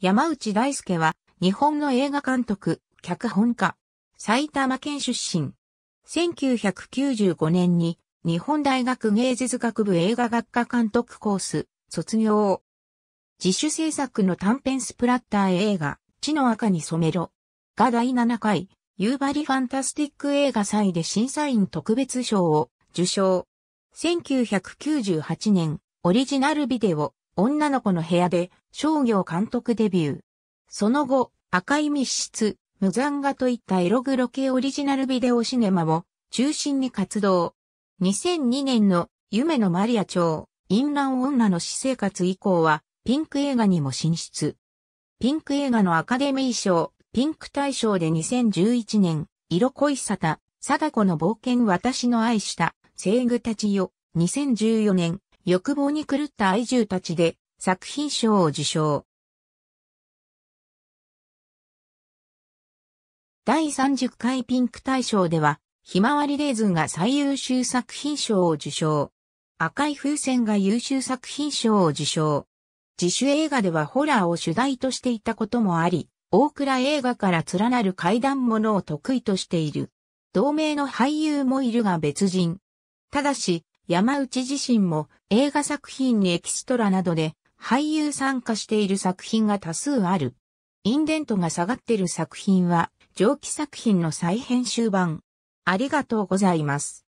山内大輔は、日本の映画監督、脚本家、埼玉県出身。1995年に、日本大学芸術学部映画学科監督コース、卒業。自主制作の短編スプラッター映画、地の赤に染めろ。が第7回、夕張ファンタスティック映画祭で審査員特別賞を受賞。1998年、オリジナルビデオ、女の子の部屋で商業監督デビュー。その後、赤い密室、無残画といったエログロ系オリジナルビデオシネマを中心に活動。2002年の夢のマリア町、淫乱女の私生活以降はピンク映画にも進出。ピンク映画のアカデミー賞、ピンク大賞で2011年、色恋沙汰、貞子の冒険私の愛した、生グたちよ、2014年、欲望に狂った愛獣たちで作品賞を受賞。第30回ピンク大賞では、ひまわりレーズンが最優秀作品賞を受賞。赤い風船が優秀作品賞を受賞。自主映画ではホラーを主題としていたこともあり、大倉映画から連なる怪談ものを得意としている。同名の俳優もいるが別人。ただし、山内自身も映画作品にエキストラなどで俳優参加している作品が多数ある。インデントが下がってる作品は上記作品の再編集版。ありがとうございます。